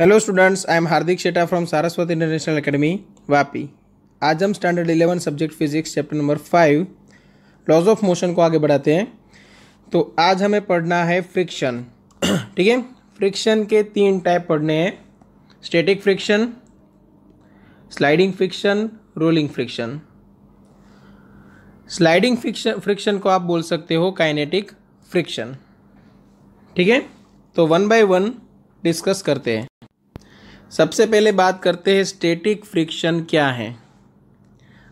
hello students I am Hardik Sheta from Saraswat international academy Vapi आज हम standard eleven subject physics chapter number five laws of motion को आगे बढ़ाते हैं तो आज हमें पढ़ना है फ्रिक्शन ठीक है फ्रिक्शन के तीन टाइप पढ़ने हैं static friction sliding friction rolling friction sliding friction friction को आप बोल सकते हो काइनेटिक फ्रिक्शन ठीक है तो वन बाय वन डिस्कस करते हैं सबसे पहले बात करते हैं स्टेटिक फ्रिक्शन क्या है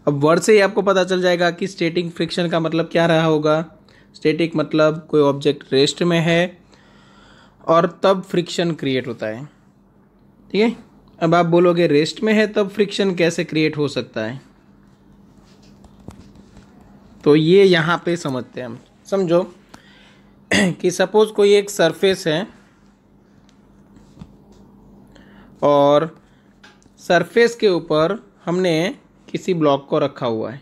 अब वर्ड से ही आपको पता चल जाएगा कि स्टेटिक फ्रिक्शन का मतलब क्या रहा होगा स्टेटिक मतलब कोई ऑब्जेक्ट रेस्ट में है और तब फ्रिक्शन क्रिएट होता है ठीक है अब आप बोलोगे रेस्ट में है तब फ्रिक्शन कैसे क्रिएट हो सकता है तो ये यहाँ पे समझते हैं हम समझो कि सपोज़ कोई एक सरफेस है और सरफेस के ऊपर हमने किसी ब्लॉक को रखा हुआ है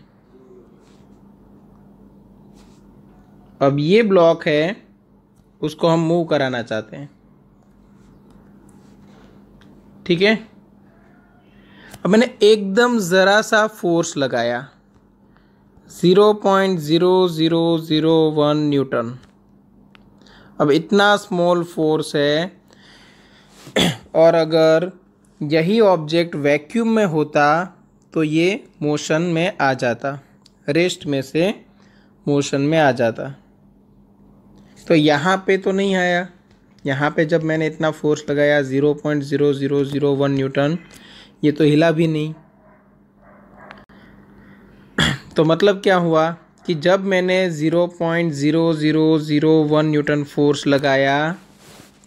अब ये ब्लॉक है उसको हम मूव कराना चाहते हैं ठीक है अब मैंने एकदम ज़रा सा फोर्स लगाया zero point zero zero zero one newton अब इतना स्मॉल फोर्स है और अगर यही ऑब्जेक्ट वैक्यूम में होता तो ये मोशन में आ जाता रेस्ट में से मोशन में आ जाता तो यहाँ पे तो नहीं आया यहाँ पे जब मैंने इतना फोर्स लगाया zero point zero zero zero one newton ये तो हिला भी नहीं तो मतलब क्या हुआ कि जब मैंने zero point zero zero zero one newton force लगाया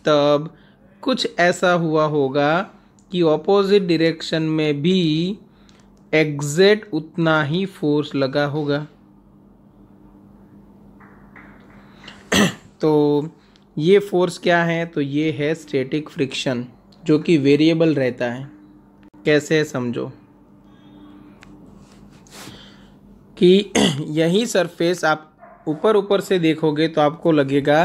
तब कुछ ऐसा हुआ होगा कि ऑपोजिट डायरेक्शन में भी एग्जेक्ट उतना ही फोर्स लगा होगा तो ये फोर्स क्या है तो ये है स्टैटिक फ्रिक्शन जो कि वेरिएबल रहता है कैसे समझो कि यही सरफेस आप ऊपर ऊपर से देखोगे तो आपको लगेगा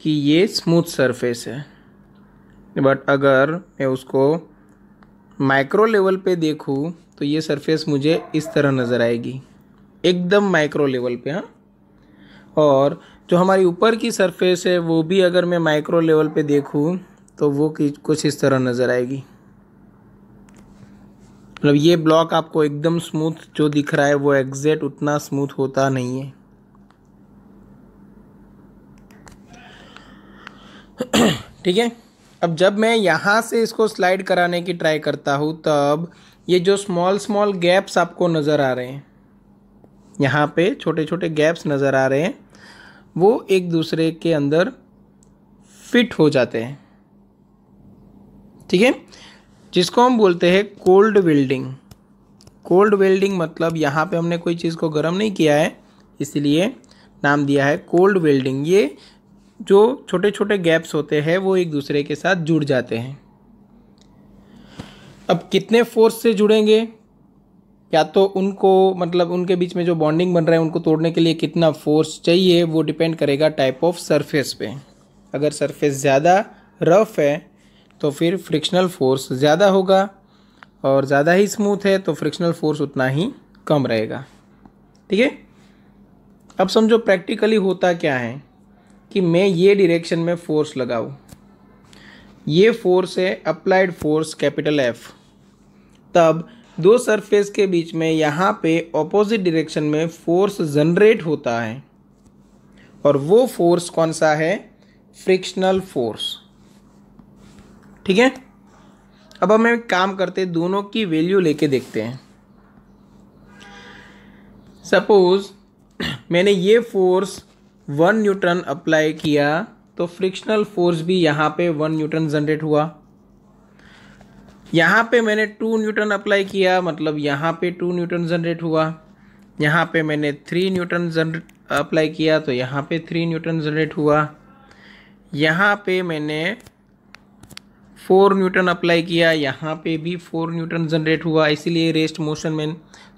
कि ये स्मूथ सरफेस है बट अगर मैं उसको माइक्रो लेवल पे देखूँ तो ये सरफेस मुझे इस तरह नज़र आएगी एकदम माइक्रो लेवल पे हाँ और जो हमारी ऊपर की सरफेस है वो भी अगर मैं माइक्रो लेवल पे देखूँ तो वो कुछ इस तरह नज़र आएगी मतलब ये ब्लॉक आपको एकदम स्मूथ जो दिख रहा है वो एग्जैक्ट उतना स्मूथ होता नहीं है ठीक है अब जब मैं यहाँ से इसको स्लाइड कराने की ट्राई करता हूँ तब ये जो स्मॉल स्मॉल गैप्स आपको नज़र आ रहे हैं यहाँ पे छोटे छोटे गैप्स नज़र आ रहे हैं वो एक दूसरे के अंदर फिट हो जाते हैं ठीक है जिसको हम बोलते हैं कोल्ड वेल्डिंग कोल्ड वेल्डिंग मतलब यहाँ पे हमने कोई चीज़ को गर्म नहीं किया है इसलिए नाम दिया है कोल्ड वेल्डिंग ये जो छोटे छोटे गैप्स होते हैं वो एक दूसरे के साथ जुड़ जाते हैं अब कितने फोर्स से जुड़ेंगे या तो उनको मतलब उनके बीच में जो बॉन्डिंग बन रहा है उनको तोड़ने के लिए कितना फोर्स चाहिए वो डिपेंड करेगा टाइप ऑफ सरफेस पे अगर सरफेस ज़्यादा रफ है तो फिर फ्रिक्शनल फोर्स ज़्यादा होगा और ज़्यादा ही स्मूथ है तो फ्रिक्शनल फोर्स उतना ही कम रहेगा ठीक है अब समझो प्रैक्टिकली होता क्या है कि मैं ये डिरेक्शन में फोर्स लगाऊ ये फोर्स है अप्लाइड फोर्स कैपिटल एफ तब दो सरफेस के बीच में यहाँ पे ऑपोजिट डिरेक्शन में फोर्स जनरेट होता है और वो फोर्स कौन सा है फ्रिक्शनल फोर्स ठीक है अब हम एक काम करते दोनों की वैल्यू लेके देखते हैं सपोज मैंने ये फोर्स वन न्यूटन अप्लाई किया तो फ्रिक्शनल फोर्स भी यहाँ पे वन न्यूटन जनरेट हुआ यहाँ पे मैंने टू न्यूटन अप्लाई किया मतलब यहाँ पे टू न्यूटन जनरेट हुआ यहाँ पे मैंने थ्री न्यूटन जनरेट अप्लाई किया तो यहाँ पे थ्री न्यूटन जनरेट हुआ यहाँ पे मैंने फोर न्यूटन अप्लाई किया यहाँ पे भी फोर न्यूटन जनरेट हुआ इसीलिए रेस्ट मोशन में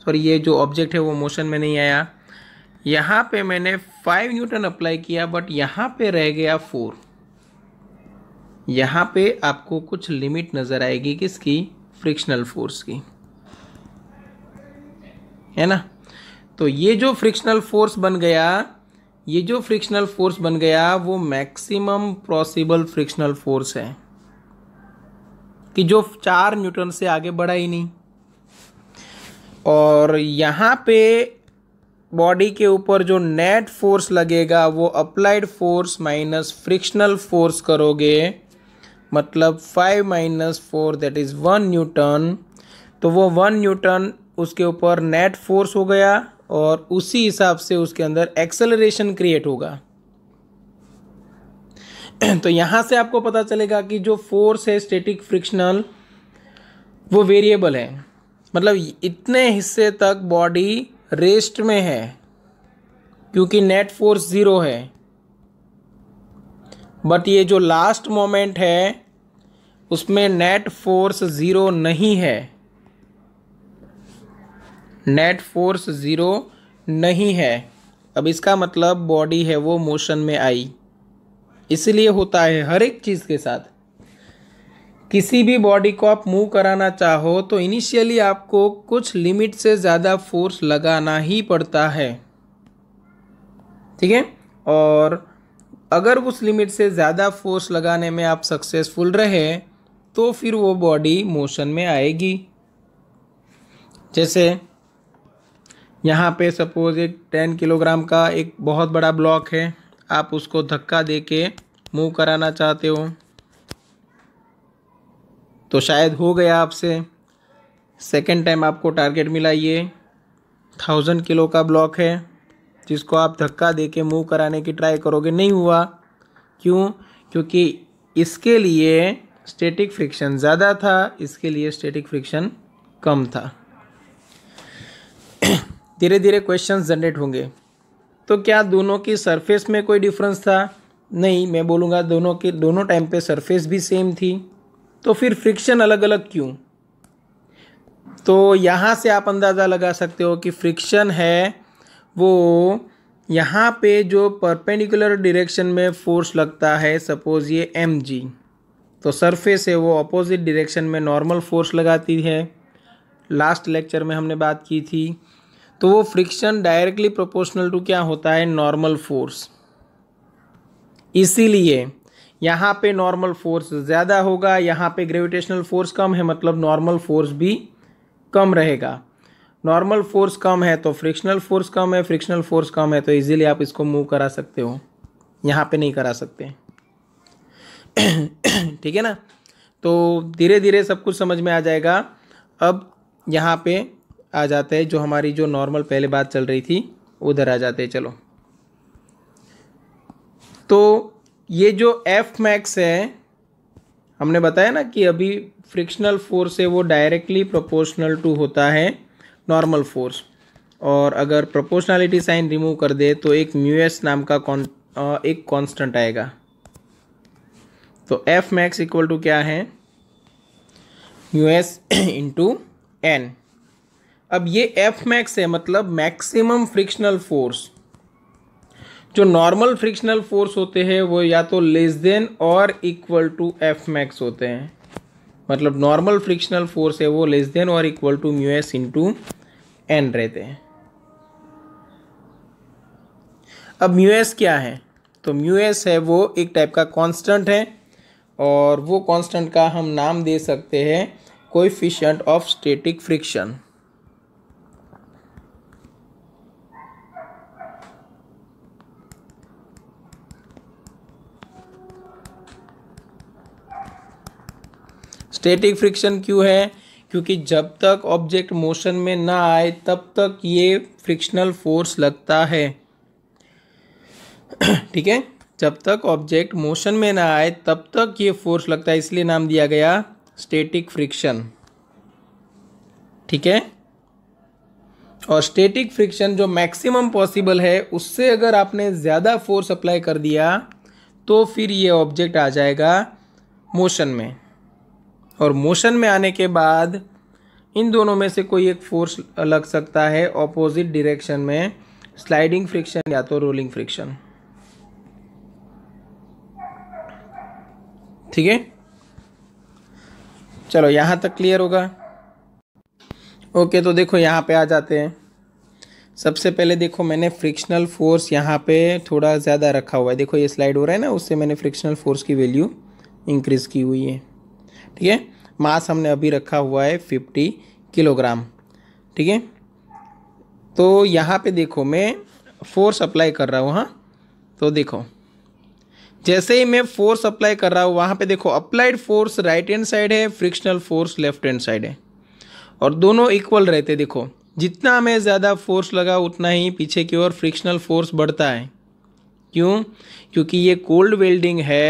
सॉरी ये जो ऑब्जेक्ट है वो मोशन में नहीं आया यहाँ पे मैंने फाइव न्यूटन अप्लाई किया बट यहाँ पे रह गया फोर यहाँ पे आपको कुछ लिमिट नज़र आएगी किसकी फ्रिक्शनल फोर्स की है ना तो ये जो फ्रिक्शनल फोर्स बन गया ये जो फ्रिक्शनल फोर्स बन गया वो मैक्सिमम पॉसिबल फ्रिक्शनल फोर्स है कि जो चार न्यूटन से आगे बढ़ा ही नहीं और यहाँ पे बॉडी के ऊपर जो नेट फोर्स लगेगा वो applied force minus frictional force करोगे मतलब five minus four that is one newton तो वो वन न्यूटन उसके ऊपर नेट फोर्स हो गया और उसी हिसाब से उसके अंदर एक्सेलरेशन क्रिएट होगा तो यहाँ से आपको पता चलेगा कि जो फोर्स है स्टेटिक फ्रिक्शनल वो वेरिएबल है मतलब इतने हिस्से तक बॉडी रेस्ट में है क्योंकि नेट फोर्स ज़ीरो है बट ये जो लास्ट मोमेंट है उसमें नेट फोर्स ज़ीरो नहीं है नेट फोर्स ज़ीरो नहीं है अब इसका मतलब बॉडी है वो मोशन में आई इसलिए होता है हर एक चीज़ के साथ किसी भी बॉडी को आप मूव कराना चाहो तो इनिशियली आपको कुछ लिमिट से ज़्यादा फोर्स लगाना ही पड़ता है ठीक है और अगर उस लिमिट से ज़्यादा फोर्स लगाने में आप सक्सेसफुल रहे तो फिर वो बॉडी मोशन में आएगी जैसे यहाँ पे सपोज़ एक टेन किलोग्राम का एक बहुत बड़ा ब्लॉक है आप उसको धक्का दे के मूव कराना चाहते हो तो शायद हो गया आपसे सेकेंड टाइम आपको टारगेट मिला ये थाउजेंड किलो का ब्लॉक है जिसको आप धक्का दे के मूव कराने की ट्राई करोगे नहीं हुआ क्यों क्योंकि इसके लिए स्टेटिक फ्रिक्शन ज़्यादा था इसके लिए स्टेटिक फ्रिक्शन कम था धीरे धीरे क्वेश्चन जनरेट होंगे तो क्या दोनों की सरफेस में कोई डिफरेंस था नहीं मैं बोलूँगा दोनों के दोनों टाइम पे सरफेस भी सेम थी तो फिर फ्रिक्शन अलग अलग क्यों तो यहाँ से आप अंदाज़ा लगा सकते हो कि फ्रिक्शन है वो यहाँ पे जो परपेंडिकुलर डिरेक्शन में फोर्स लगता है सपोज़ ये एम जी तो सरफेस है वो अपोजिट डिरेक्शन में नॉर्मल फोर्स लगाती है लास्ट लेक्चर में हमने बात की थी तो वो फ्रिक्शन डायरेक्टली प्रोपोर्शनल टू क्या होता है नॉर्मल फोर्स इसीलिए यहाँ पे नॉर्मल फोर्स ज़्यादा होगा यहाँ पे ग्रेविटेशनल फोर्स कम है मतलब नॉर्मल फोर्स भी कम रहेगा नॉर्मल फोर्स कम है तो फ्रिक्शनल फोर्स कम है फ्रिक्शनल फोर्स कम है तो इजीली आप इसको मूव करा सकते हो यहाँ पे नहीं करा सकते ठीक है ना तो धीरे धीरे सब कुछ समझ में आ जाएगा अब यहाँ पे आ जाते हैं जो हमारी जो नॉर्मल पहले बात चल रही थी उधर आ जाते हैं चलो तो ये जो एफ मैक्स है हमने बताया ना कि अभी फ्रिक्शनल फोर्स है वो डायरेक्टली प्रोपोर्शनल टू होता है नॉर्मल फोर्स और अगर प्रोपोर्शनलिटी साइन रिमूव कर दे तो एक म्यूएस नाम का कॉन एक कांस्टेंट आएगा तो एफ मैक्स इक्वल टू क्या है यू एस इंटू एन अब ये एफ मैक्स है मतलब मैक्सिमम फ्रिक्शनल फोर्स जो नॉर्मल फ्रिक्शनल फोर्स होते हैं वो या तो लेस देन और इक्वल टू एफ मैक्स होते हैं मतलब नॉर्मल फ्रिक्शनल फोर्स है वो लेस देन और equal to mu S into N रहते हैं अब म्यू एस क्या है तो म्यू एस है वो एक टाइप का कांस्टेंट है और वो कांस्टेंट का हम नाम दे सकते हैं कोई of static friction static friction क्यों है क्योंकि जब तक ऑब्जेक्ट मोशन में ना आए तब तक ये फ्रिक्शनल फोर्स लगता है ठीक है जब तक ऑब्जेक्ट मोशन में ना आए तब तक ये फोर्स लगता है इसलिए नाम दिया गया स्टेटिक फ्रिक्शन ठीक है और स्टेटिक फ्रिक्शन जो मैक्सिमम पॉसिबल है उससे अगर आपने ज़्यादा फोर्स अप्लाई कर दिया तो फिर ये ऑब्जेक्ट आ जाएगा मोशन में और मोशन में आने के बाद इन दोनों में से कोई एक फोर्स लग सकता है ऑपोजिट डिरेक्शन में स्लाइडिंग फ्रिक्शन या तो रोलिंग फ्रिक्शन ठीक है चलो यहाँ तक क्लियर होगा ओके तो देखो यहाँ पे आ जाते हैं सबसे पहले देखो मैंने फ्रिक्शनल फोर्स यहाँ पे थोड़ा ज़्यादा रखा हुआ है देखो ये स्लाइड हो रहा है ना उससे मैंने फ्रिक्शनल फोर्स की वैल्यू इंक्रीज़ की हुई है ठीक है मास हमने अभी रखा हुआ है फिफ्टी किलोग्राम ठीक है तो यहाँ पे देखो मैं फोर्स अप्लाई कर रहा हूँ हाँ तो देखो जैसे ही मैं फोर्स अप्लाई कर रहा हूँ वहाँ पे देखो applied force right hand side है frictional force left hand side है और दोनों इक्वल रहते देखो जितना हमें ज़्यादा फोर्स लगा उतना ही पीछे की ओर फ्रिक्शनल फोर्स बढ़ता है क्यों क्योंकि ये कोल्ड वेल्डिंग है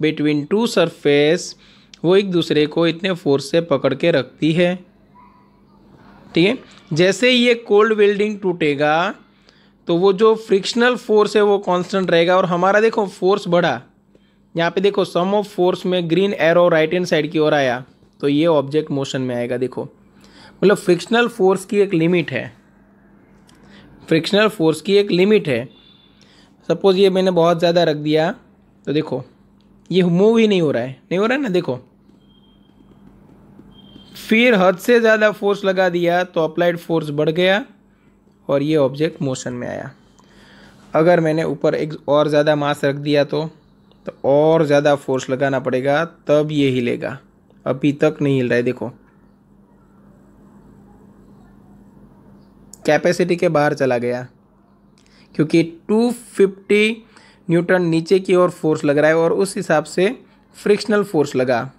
बिटवीन टू सरफेस वो एक दूसरे को इतने फोर्स से पकड़ के रखती है ठीक है जैसे ये कोल्ड वेल्डिंग टूटेगा तो वो जो फ्रिक्शनल फोर्स है वो कांस्टेंट रहेगा और हमारा देखो फोर्स बढ़ा यहाँ पे देखो सम ऑफ फोर्स में green arrow right hand side की ओर आया तो ये ऑब्जेक्ट मोशन में आएगा देखो मतलब फ्रिक्शनल फोर्स की एक लिमिट है फ्रिक्शनल फोर्स की एक लिमिट है सपोज़ ये मैंने बहुत ज़्यादा रख दिया तो देखो ये मूव ही नहीं हो रहा है नहीं हो रहा है ना देखो फिर हद से ज़्यादा फोर्स लगा दिया तो अप्लाइड फोर्स बढ़ गया और ये ऑब्जेक्ट मोशन में आया अगर मैंने ऊपर एक और ज़्यादा मास रख दिया तो तो और ज़्यादा फोर्स लगाना पड़ेगा तब ये हिलेगा अभी तक नहीं हिल रहा है देखो कैपेसिटी के बाहर चला गया क्योंकि 250 न्यूटन नीचे की ओर फोर्स लग रहा है और उस हिसाब से फ्रिक्शनल फोर्स लगा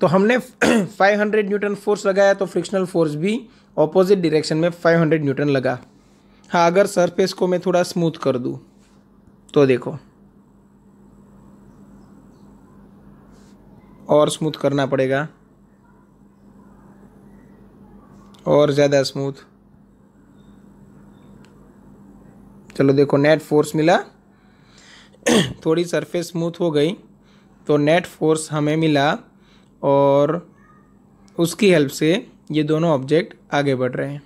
तो हमने 500 न्यूटन फोर्स लगाया तो फ्रिक्शनल फोर्स भी ऑपोजिट डायरेक्शन में 500 न्यूटन लगा हाँ अगर सरफेस को मैं थोड़ा स्मूथ कर दूँ तो देखो और स्मूथ करना पड़ेगा और ज़्यादा स्मूथ चलो देखो नेट फोर्स मिला थोड़ी सरफेस स्मूथ हो गई तो नेट फोर्स हमें मिला और उसकी हेल्प से ये दोनों ऑब्जेक्ट आगे बढ़ रहे हैं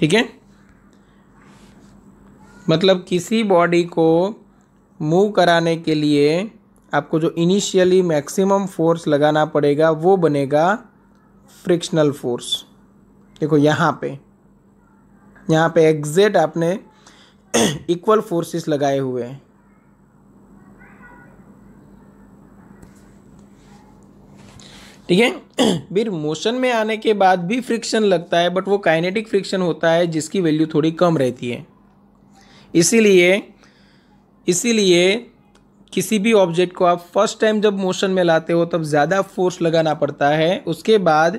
ठीक है मतलब किसी बॉडी को मूव कराने के लिए आपको जो इनिशियली मैक्सिमम फोर्स लगाना पड़ेगा वो बनेगा फ्रिक्शनल फोर्स देखो यहाँ पे यहाँ पे एग्जेक्ट आपने इक्वल फोर्सेस लगाए हुए हैं ठीक है फिर मोशन में आने के बाद भी फ्रिक्शन लगता है बट वो काइनेटिक फ्रिक्शन होता है जिसकी वैल्यू थोड़ी कम रहती है इसीलिए इसीलिए किसी भी ऑब्जेक्ट को आप फर्स्ट टाइम जब मोशन में लाते हो तब ज़्यादा फोर्स लगाना पड़ता है उसके बाद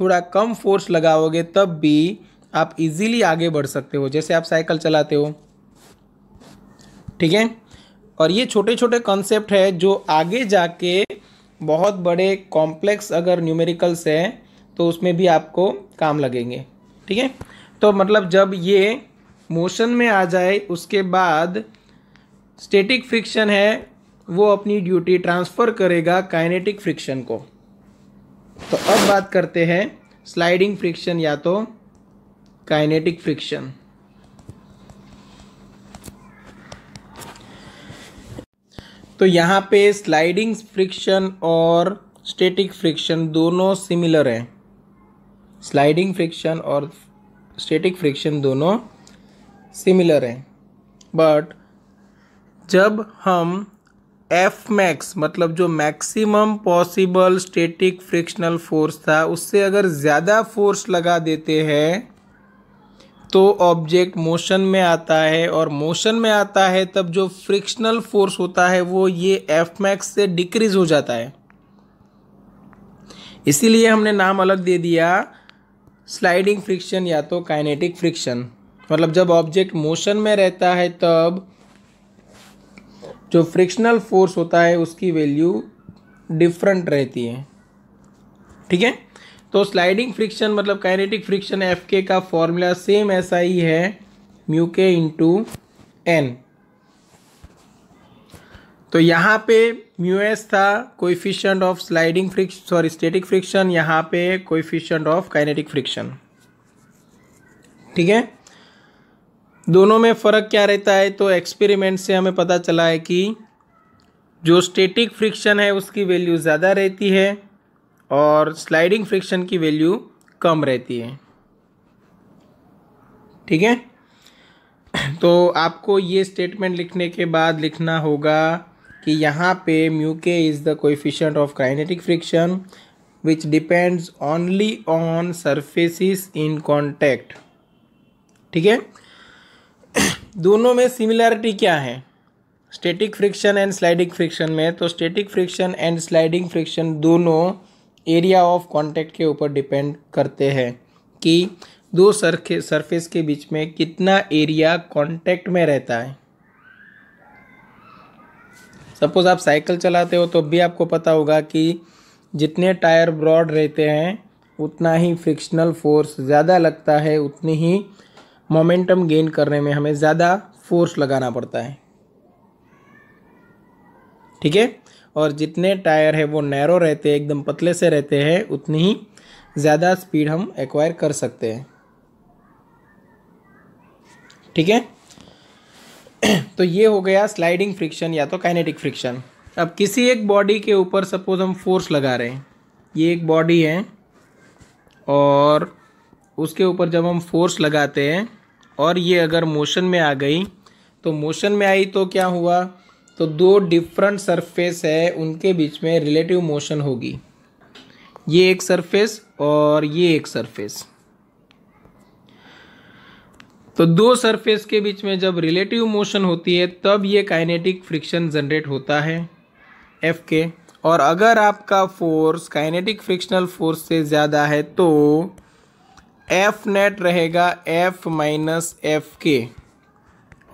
थोड़ा कम फोर्स लगाओगे तब भी आप इजीली आगे बढ़ सकते हो जैसे आप साइकिल चलाते हो ठीक है और ये छोटे छोटे कॉन्सेप्ट है जो आगे जाके बहुत बड़े कॉम्प्लेक्स अगर न्यूमेरिकल्स है तो उसमें भी आपको काम लगेंगे ठीक है तो मतलब जब ये मोशन में आ जाए उसके बाद स्टेटिक फ्रिक्शन है वो अपनी ड्यूटी ट्रांसफ़र करेगा काइनेटिक फ्रिक्शन को तो अब बात करते हैं स्लाइडिंग फ्रिक्शन या तो काइनेटिक फ्रिक्शन तो यहाँ पे स्लाइडिंग फ्रिक्शन और स्टेटिक फ्रिक्शन दोनों सिमिलर हैं स्लाइडिंग फ्रिक्शन और स्टेटिक फ्रिक्शन दोनों सिमिलर हैं बट जब हम एफ मैक्स मतलब जो maximum possible static frictional force था उससे अगर ज़्यादा फोर्स लगा देते हैं तो ऑब्जेक्ट मोशन में आता है और मोशन में आता है तब जो फ्रिक्शनल फोर्स होता है वो ये एफ मैक्स से डिक्रीज हो जाता है इसीलिए हमने नाम अलग दे दिया स्लाइडिंग फ्रिक्शन या तो काइनेटिक फ्रिक्शन मतलब जब ऑब्जेक्ट मोशन में रहता है तब जो फ्रिक्शनल फोर्स होता है उसकी वैल्यू डिफरेंट रहती है ठीक है तो स्लाइडिंग फ्रिक्शन मतलब काइनेटिक फ्रिक्शन एफ के का फॉर्मूला सेम ऐसा ही है म्यू के इंटू एन तो यहाँ पे म्यू एस था coefficient of sliding friction sorry static friction यहाँ पे कोइफिशियंट ऑफ काइनेटिक फ्रिक्शन ठीक है दोनों में फ़र्क क्या रहता है तो एक्सपेरिमेंट से हमें पता चला है कि जो स्टेटिक फ्रिक्शन है उसकी वैल्यू ज़्यादा रहती है और स्लाइडिंग फ्रिक्शन की वैल्यू कम रहती है ठीक है तो आपको ये स्टेटमेंट लिखने के बाद लिखना होगा कि यहाँ पे mu k is the coefficient of kinetic friction which depends only on surfaces in contact ठीक है दोनों में सिमिलरिटी क्या है static friction and sliding friction में तो static friction and sliding friction दोनों एरिया ऑफ कॉन्टेक्ट के ऊपर डिपेंड करते हैं कि दो सरखे सरफेस के बीच में कितना एरिया कॉन्टेक्ट में रहता है सपोज आप साइकिल चलाते हो तो भी आपको पता होगा कि जितने टायर ब्रॉड रहते हैं उतना ही फ्रिक्शनल फोर्स ज़्यादा लगता है उतनी ही मोमेंटम गेन करने में हमें ज़्यादा फोर्स लगाना पड़ता है ठीक है और जितने टायर है वो नैरो रहते हैं एकदम पतले से रहते हैं उतनी ही ज़्यादा स्पीड हम एक्वायर कर सकते हैं ठीक है तो ये हो गया स्लाइडिंग फ्रिक्शन या तो काइनेटिक फ्रिक्शन अब किसी एक बॉडी के ऊपर सपोज हम फोर्स लगा रहे हैं ये एक बॉडी है और उसके ऊपर जब हम फोर्स लगाते हैं और ये अगर मोशन में आ गई तो मोशन में आई तो क्या हुआ तो दो डिफरेंट सरफेस है उनके बीच में रिलेटिव मोशन होगी ये एक सरफेस और ये एक सरफेस तो दो सरफेस के बीच में जब रिलेटिव मोशन होती है तब ये काइनेटिक फ्रिक्शन जनरेट होता है एफ के और अगर आपका फोर्स काइनेटिक फ्रिक्शनल फोर्स से ज़्यादा है तो एफ नेट रहेगा एफ माइनस एफ के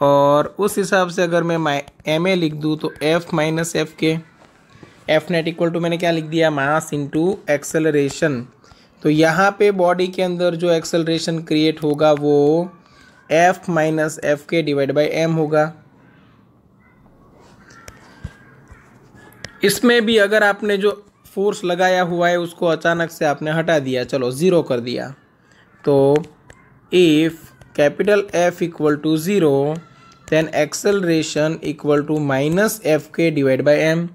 और उस हिसाब से अगर मैं माई एम ए लिख दूँ तो F minus F k F net equal to मैंने क्या लिख दिया मास इंटू एक्सेलरेशन तो यहाँ पे बॉडी के अंदर जो एक्सेलरेशन क्रिएट होगा वो F minus F k divide by m होगा इसमें भी अगर आपने जो फोर्स लगाया हुआ है उसको अचानक से आपने हटा दिया चलो ज़ीरो कर दिया तो if capital F equal to zero then acceleration equal to minus F k divide by m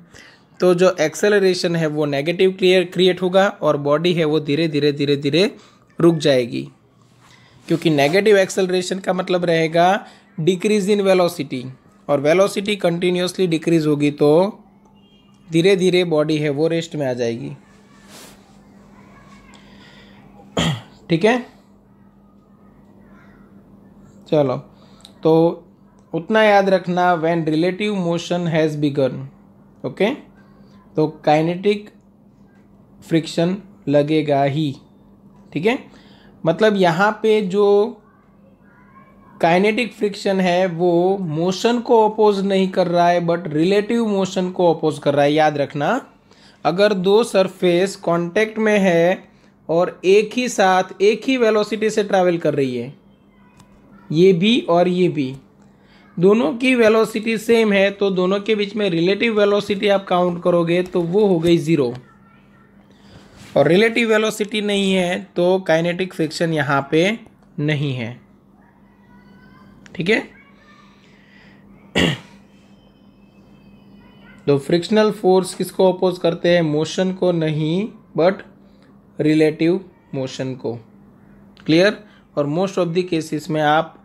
तो जो एक्सेलरेशन है वो नेगेटिव क्लियर क्रिएट होगा और बॉडी है वो धीरे धीरे धीरे धीरे रुक जाएगी क्योंकि नेगेटिव एक्सेलरेशन का मतलब रहेगा डिक्रीज इन वेलोसिटी और वेलोसिटी कंटिन्यूसली डिक्रीज होगी तो धीरे धीरे बॉडी है वो रेस्ट में आ जाएगी ठीक है चलो तो उतना याद रखना when relative motion has begun okay तो काइनेटिक फ्रिक्शन लगेगा ही ठीक है मतलब यहाँ पे जो काइनेटिक फ्रिक्शन है वो मोशन को अपोज नहीं कर रहा है बट रिलेटिव मोशन को अपोज कर रहा है याद रखना अगर दो सरफेस कांटेक्ट में है और एक ही साथ एक ही वेलोसिटी से ट्रैवल कर रही है ये भी और ये भी दोनों की वेलोसिटी सेम है तो दोनों के बीच में रिलेटिव वेलोसिटी आप काउंट करोगे तो वो हो गई ज़ीरो और रिलेटिव वेलोसिटी नहीं है तो काइनेटिक फ्रिक्शन यहाँ पे नहीं है ठीक है तो फ्रिक्शनल फोर्स किसको अपोज करते हैं मोशन को नहीं बट रिलेटिव मोशन को क्लियर और मोस्ट ऑफ द केसेस में आप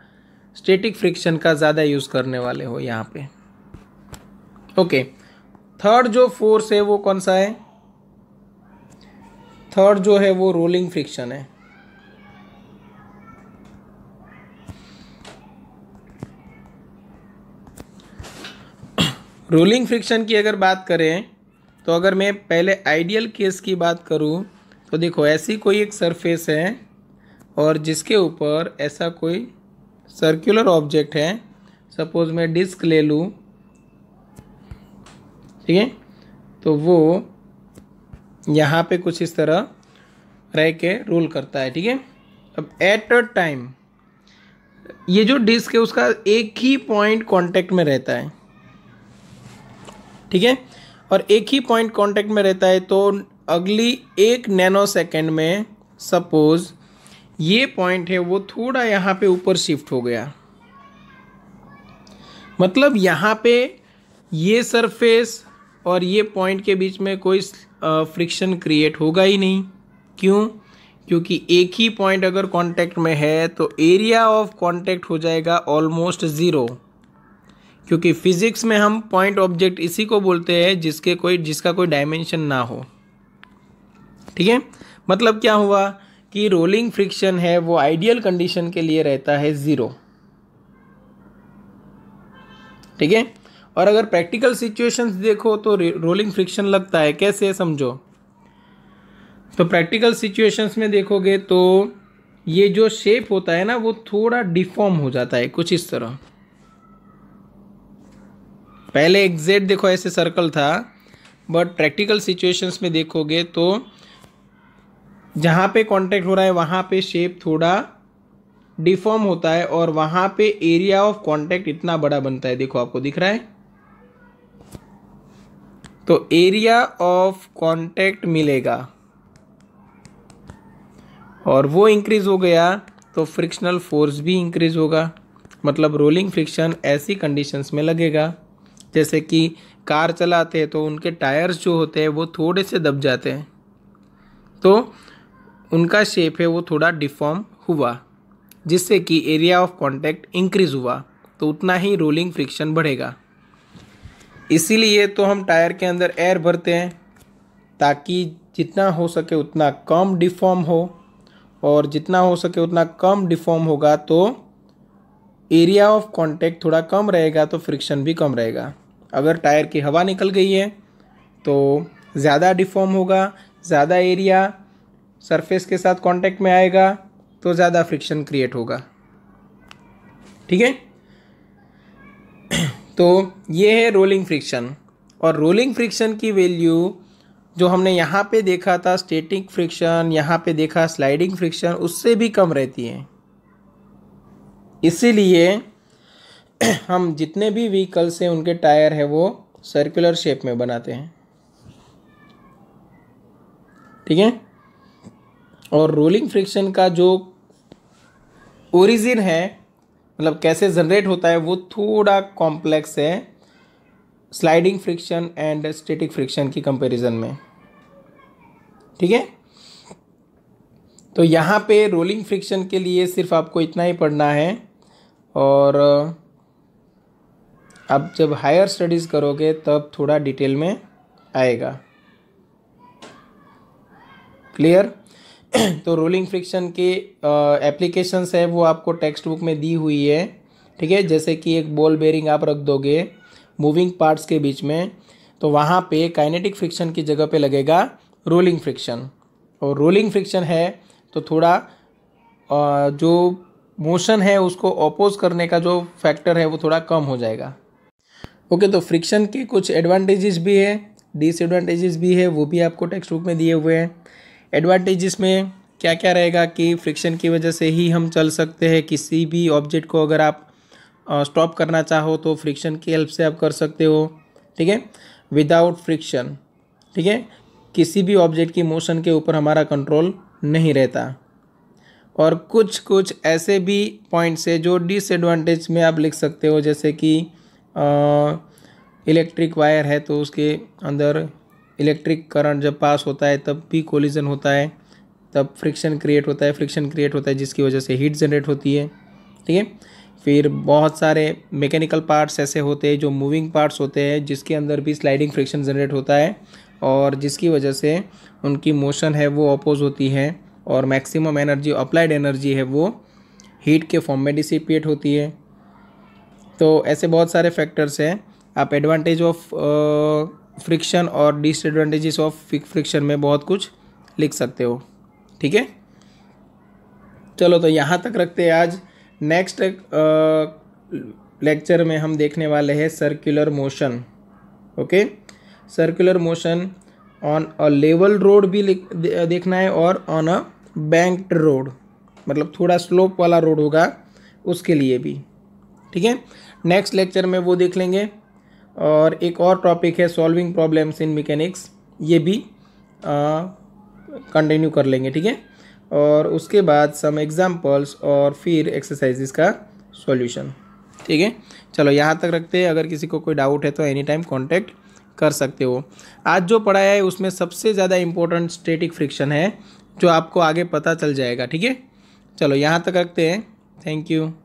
स्टेटिक फ्रिक्शन का ज़्यादा यूज़ करने वाले हो यहाँ पे ओके थर्ड जो फोर्स है वो कौन सा है थर्ड जो है वो रोलिंग फ्रिक्शन है रोलिंग फ्रिक्शन की अगर बात करें तो अगर मैं पहले आइडियल केस की बात करूं तो देखो ऐसी कोई एक सरफेस है और जिसके ऊपर ऐसा कोई सर्कुलर ऑब्जेक्ट है सपोज मैं डिस्क ले लूँ ठीक है तो वो यहाँ पे कुछ इस तरह रह के रोल करता है ठीक है अब एट अ टाइम ये जो डिस्क है उसका एक ही पॉइंट कांटेक्ट में रहता है ठीक है और एक ही पॉइंट कांटेक्ट में रहता है तो अगली एक नैनो सेकंड में सपोज़ ये पॉइंट है वो थोड़ा यहाँ पे ऊपर शिफ्ट हो गया मतलब यहाँ पे ये सरफेस और ये पॉइंट के बीच में कोई फ्रिक्शन क्रिएट होगा ही नहीं क्यों क्योंकि एक ही पॉइंट अगर कांटेक्ट में है तो एरिया ऑफ कांटेक्ट हो जाएगा ऑलमोस्ट ज़ीरो क्योंकि फिज़िक्स में हम पॉइंट ऑब्जेक्ट इसी को बोलते हैं जिसके कोई जिसका कोई डायमेंशन ना हो ठीक है मतलब क्या हुआ कि रोलिंग फ्रिक्शन है वो आइडियल कंडीशन के लिए रहता है ज़ीरो ठीक है और अगर प्रैक्टिकल सिचुएशंस देखो तो रोलिंग फ्रिक्शन लगता है कैसे समझो तो प्रैक्टिकल सिचुएशंस में देखोगे तो ये जो शेप होता है ना वो थोड़ा डिफॉर्म हो जाता है कुछ इस तरह पहले एग्जैक्ट देखो ऐसे सर्कल था बट प्रैक्टिकल सिचुएशंस में देखोगे तो जहाँ पे कांटेक्ट हो रहा है वहाँ पे शेप थोड़ा डिफॉर्म होता है और वहाँ पे एरिया ऑफ कांटेक्ट इतना बड़ा बनता है देखो आपको दिख रहा है तो एरिया ऑफ कांटेक्ट मिलेगा और वो इंक्रीज हो गया तो फ्रिक्शनल फोर्स भी इंक्रीज होगा मतलब रोलिंग फ्रिक्शन ऐसी कंडीशंस में लगेगा जैसे कि कार चलाते हैं तो उनके टायर्स जो होते हैं वो थोड़े से दब जाते हैं तो उनका शेप है वो थोड़ा डिफॉर्म हुआ जिससे कि एरिया ऑफ कॉन्टैक्ट इंक्रीज हुआ तो उतना ही रोलिंग फ्रिक्शन बढ़ेगा इसीलिए तो हम टायर के अंदर एयर भरते हैं ताकि जितना हो सके उतना कम डिफॉर्म हो और जितना हो सके उतना कम डिफॉर्म होगा तो एरिया ऑफ कॉन्टैक्ट थोड़ा कम रहेगा तो फ्रिक्शन भी कम रहेगा अगर टायर की हवा निकल गई है तो ज़्यादा डिफॉर्म होगा ज़्यादा एरिया सरफेस के साथ कांटेक्ट में आएगा तो ज़्यादा फ्रिक्शन क्रिएट होगा ठीक है तो ये है रोलिंग फ्रिक्शन और रोलिंग फ्रिक्शन की वैल्यू जो हमने यहाँ पे देखा था स्टेटिक फ्रिक्शन यहाँ पे देखा स्लाइडिंग फ्रिक्शन उससे भी कम रहती है इसीलिए हम जितने भी व्हीकल्स हैं उनके टायर है वो सर्कुलर शेप में बनाते हैं ठीक है और रोलिंग फ्रिक्शन का जो ओरिजिन है मतलब कैसे जनरेट होता है वो थोड़ा कॉम्प्लेक्स है sliding friction and static friction की कंपैरिजन में ठीक है तो यहाँ पे रोलिंग फ्रिक्शन के लिए सिर्फ आपको इतना ही पढ़ना है और आप जब हायर स्टडीज़ करोगे तब थोड़ा डिटेल में आएगा क्लियर तो रोलिंग फ्रिक्शन के एप्लीकेशंस है वो आपको टेक्स्ट बुक में दी हुई है ठीक है जैसे कि एक बॉल बेरिंग आप रख दोगे मूविंग पार्ट्स के बीच में तो वहाँ पे काइनेटिक फ्रिक्शन की जगह पे लगेगा रोलिंग फ्रिक्शन और रोलिंग फ्रिक्शन है तो थोड़ा जो मोशन है उसको अपोज करने का जो फैक्टर है वो थोड़ा कम हो जाएगा ओके तो फ्रिक्शन के कुछ एडवांटेजेस भी है डिसएडवांटेजेस भी है वो भी आपको टेक्स्ट बुक में दिए हुए हैं एडवांटेज़ में क्या क्या रहेगा कि फ्रिक्शन की वजह से ही हम चल सकते हैं किसी भी ऑब्जेक्ट को अगर आप स्टॉप करना चाहो तो फ्रिक्शन की हेल्प से आप कर सकते हो ठीक है विदाउट फ्रिक्शन ठीक है किसी भी ऑब्जेक्ट की मोशन के ऊपर हमारा कंट्रोल नहीं रहता और कुछ कुछ ऐसे भी पॉइंट्स है जो डिसएडवांटेज में आप लिख सकते हो जैसे कि इलेक्ट्रिक वायर है तो उसके अंदर इलेक्ट्रिक करंट जब पास होता है तब भी कोलिजन होता है तब फ्रिक्शन क्रिएट होता है फ्रिक्शन क्रिएट होता है जिसकी वजह से हीट जनरेट होती है ठीक है फिर बहुत सारे मैकेनिकल पार्ट्स ऐसे होते हैं जो मूविंग पार्ट्स होते हैं जिसके अंदर भी स्लाइडिंग फ्रिक्शन जनरेट होता है और जिसकी वजह से उनकी मोशन है वो अपोज होती है और मैक्सिमम एनर्जी अप्लाइड एनर्जी है वो हीट के फॉर्म में डिसिपिएट होती है तो ऐसे बहुत सारे फैक्टर्स हैं आप एडवांटेज ऑफ फ्रिक्शन और डिसएडवांटेजेस ऑफ फ्रिक्शन में बहुत कुछ लिख सकते हो ठीक है चलो तो यहाँ तक रखते हैं आज नेक्स्ट लेक्चर में हम देखने वाले हैं circular motion okay circular motion on a level road भी देखना है और ऑन अ बैंक्ड रोड मतलब थोड़ा स्लोप वाला रोड होगा उसके लिए भी ठीक है नेक्स्ट लेक्चर में वो देख लेंगे और एक और टॉपिक है सॉल्विंग प्रॉब्लम्स इन मैकेनिक्स ये भी कंटिन्यू कर लेंगे ठीक है और उसके बाद सम एग्जांपल्स और फिर एक्सरसाइजेस का सॉल्यूशन ठीक है चलो यहाँ तक रखते हैं अगर किसी को कोई डाउट है तो एनी टाइम कॉन्टैक्ट कर सकते हो आज जो पढ़ाया है उसमें सबसे ज़्यादा इम्पोर्टेंट स्टेटिक फ्रिक्शन है जो आपको आगे पता चल जाएगा ठीक है चलो यहाँ तक रखते हैं थैंक यू